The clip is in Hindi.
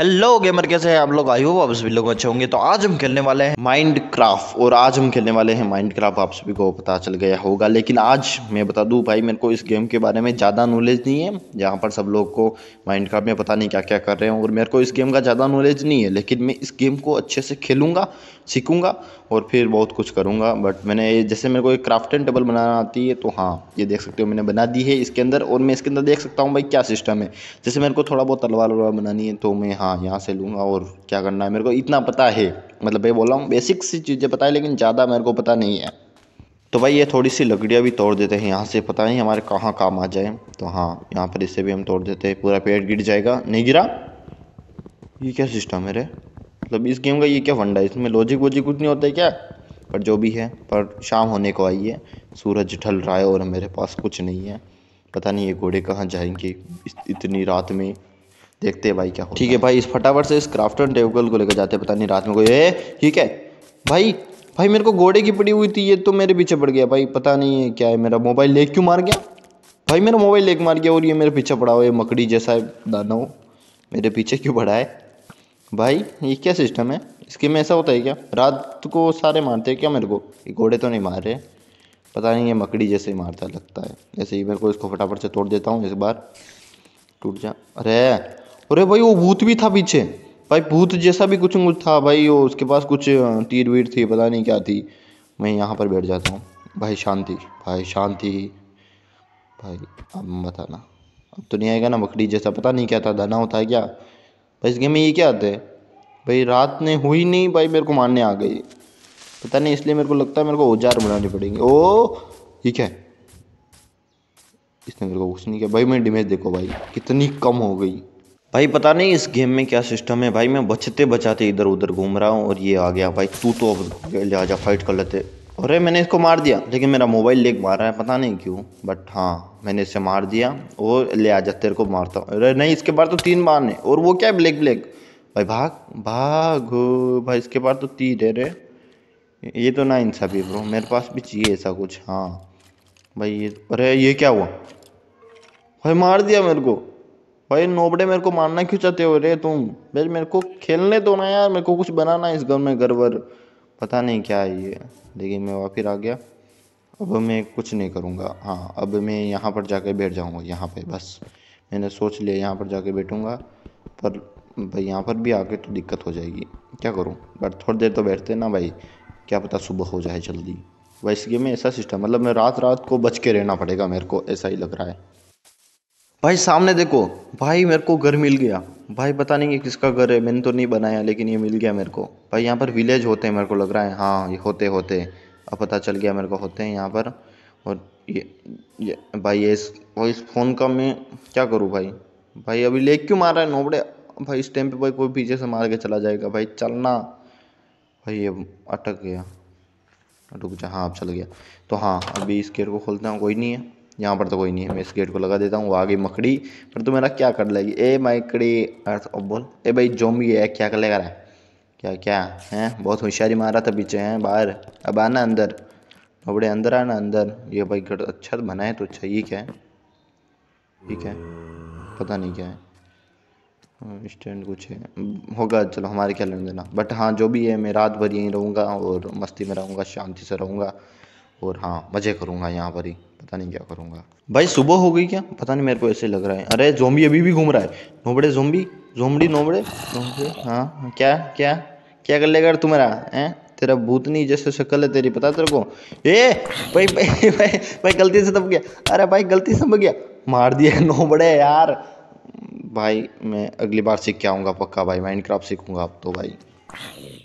हेलो गेमर कैसे हैं आप लोग आई हो आप सभी लोग अच्छे होंगे तो आज हम खेलने वाले हैं माइंड क्राफ्ट और आज हम खेलने वाले हैं माइंड क्राफ्ट आप सभी को पता चल गया होगा लेकिन आज मैं बता दूं भाई मेरे को इस गेम के बारे में ज़्यादा नॉलेज नहीं है यहाँ पर सब लोग को माइंड क्राफ्ट में पता नहीं क्या क्या कर रहे हैं और मेरे को इस गेम का ज़्यादा नॉलेज नहीं है लेकिन मैं इस गेम को अच्छे से खेलूँगा सीखूँगा और फिर बहुत कुछ करूँगा बट मैंने जैसे मेरे को एक क्राफ्ट एंड टेबल बनाना आती है तो हाँ ये देख सकते हो मैंने बना दी है इसके अंदर और मैं इसके अंदर देख सकता हूँ भाई क्या सिस्टम है जैसे मेरे को थोड़ा बहुत तलवार वलवार बनानी है तो मैं हाँ, हाँ यहाँ से लूँगा और क्या करना है मेरे को इतना पता है मतलब मैं बोल रहा हूँ बेसिक सी चीज़ें पता है लेकिन ज़्यादा मेरे को पता नहीं है तो भाई ये थोड़ी सी लकड़ियाँ भी तोड़ देते हैं यहाँ से पता नहीं हमारे कहाँ काम आ जाए तो हाँ यहाँ पर इसे भी हम तोड़ देते हैं पूरा पेड़ गिर जाएगा नहीं गिरा ये क्या सिस्टम है रे मतलब इस गेम का ये क्या वंडा है इसमें लॉजिक वोजिक कुछ नहीं होता है क्या पर जो भी है पर शाम होने को आई है सूरज ढल रहा है और मेरे पास कुछ नहीं है पता नहीं ये घोड़े कहाँ जाएंगे इतनी रात में देखते हैं भाई क्या ठीक है भाई इस फटाफट से इस क्राफ्टन टेबल को लेकर जाते हैं पता नहीं रात में कोई है ठीक है भाई भाई मेरे को घोड़े की पड़ी हुई थी ये तो मेरे पीछे पड़ गया भाई पता नहीं है क्या है मेरा मोबाइल लेक क्यों मार गया भाई मेरा मोबाइल लेक मार गया और ये मेरे पीछे पड़ा हो ये मकड़ी जैसा दाना हो मेरे पीछे क्यों पड़ा है भाई ये क्या सिस्टम है इसके में ऐसा होता है क्या रात को सारे मारते हैं क्या मेरे को ये घोड़े तो नहीं मार रहे पता नहीं ये मकड़ी जैसे ही मारता लगता है ऐसे ही मेरे को इसको फटाफट से तोड़ देता हूँ इस बार टूट जा अरे अरे भाई वो भूत भी था पीछे भाई भूत जैसा भी कुछ कुछ था भाई वो उसके पास कुछ तीर वीर थी पता नहीं क्या थी मैं यहाँ पर बैठ जाता हूँ भाई शांति भाई शांति भाई अब बताना अब तो नहीं आएगा ना मकड़ी जैसा पता नहीं क्या था धना होता है क्या भाई इस गेम में ये क्या आते हैं भाई रात ने हुई नहीं भाई मेरे को मारने आ गई पता नहीं इसलिए मेरे को लगता है मेरे को औजार बनाने पड़ेंगे ओ ये क्या है इसने मेरे को कुछ नहीं किया भाई मैं डिमेज देखो भाई कितनी कम हो गई भाई पता नहीं इस गेम में क्या सिस्टम है भाई मैं बचते बचाते इधर उधर घूम रहा हूँ और ये आ गया भाई तू तो अब ले जा फाइट कर लेते अरे मैंने इसको मार दिया लेकिन मेरा मोबाइल लेक मार रहा है पता नहीं क्यों बट हाँ मैंने इसे मार दिया और ले जा तेरे को मारता हूँ अरे नहीं इसके बाद तो तीन बार नहीं और वो क्या है ब्लैक ब्लैक भाई भाग भाग भाई इसके बाद तो तीन है रे ये तो ना भी ब्रो मेरे पास भी चाहिए ऐसा कुछ हाँ भाई ये अरे ये क्या हुआ भाई मार दिया मेरे को भाई नोबड़े मेरे को मारना क्यों चाहते हो रे तुम भाई मेरे को खेलने दो ना यार मेरे को कुछ बनाना इस घर में भर पता नहीं क्या है ये देखिए मैं वहाँ फिर आ गया अब मैं कुछ नहीं करूँगा हाँ अब मैं यहाँ पर जाके बैठ जाऊँगा यहाँ पे बस मैंने सोच लिया यहाँ पर जाके बैठूँगा पर भाई यहाँ पर भी आके तो दिक्कत हो जाएगी क्या करूँ बट थोड़ी देर तो बैठते ना भाई क्या पता सुबह हो जाए जल्दी वैसे गेम में ऐसा सिस्टम मतलब मैं रात रात को बच के रहना पड़ेगा मेरे को ऐसा ही लग रहा है भाई सामने देखो भाई मेरे को घर मिल गया भाई पता नहीं किसका घर है मैंने तो नहीं बनाया लेकिन ये मिल गया मेरे को भाई यहाँ पर विलेज होते हैं मेरे को लग रहा है हाँ ये होते होते अब पता चल गया मेरे को होते हैं यहाँ पर और ये ये भाई ये इस और इस फ़ोन का मैं क्या करूँ भाई भाई अभी लेक क्यों मार रहा है नोबड़े भाई इस टाइम पे भाई कोई पीछे से मार के चला जाएगा भाई चलना भाई ये अटक गया रुक जा हाँ अब चल गया तो हाँ अभी इस गेट को खोलते हैं कोई नहीं है यहाँ पर तो कोई नहीं है मैं इस गेट को लगा देता हूँ गई मकड़ी पर तू मेरा क्या कर लेगी ए मकड़ी अर्थ तो अब बोल ए भाई भी है क्या कर लेगा रहा है क्या क्या है बहुत होशियारी मारा था पीछे हैं बाहर अब आना अंदर बड़े अंदर आना अंदर ये भाई घर अच्छा तो बना है तो अच्छा ये क्या है ठीक है पता नहीं क्या है हाँ, स्टैंड कुछ है होगा चलो हमारे क्या लेना देना बट हाँ जो भी है मैं रात भर यहीं रहूँगा और मस्ती में रहूँगा शांति से रहूँगा और हाँ मज़े करूँगा यहाँ पर ही पता नहीं क्या करूँगा भाई सुबह हो गई क्या पता नहीं मेरे को ऐसे लग रहा है अरे जोम्बी अभी भी घूम रहा है नोबड़े जोम्बी जोमड़ी नोबड़े नोबड़े हाँ क्या क्या क्या कर लेगा तुम्हारा है तेरा भूतनी जैसे शक्ल है तेरी पता तेरे को ए भाई भाई भाई भाई गलती से दब गया अरे भाई गलती से दब गया मार दिया नोबड़े यार भाई मैं अगली बार सीख के आऊँगा पक्का भाई माइंड क्राफ्ट सीखूंगा अब तो भाई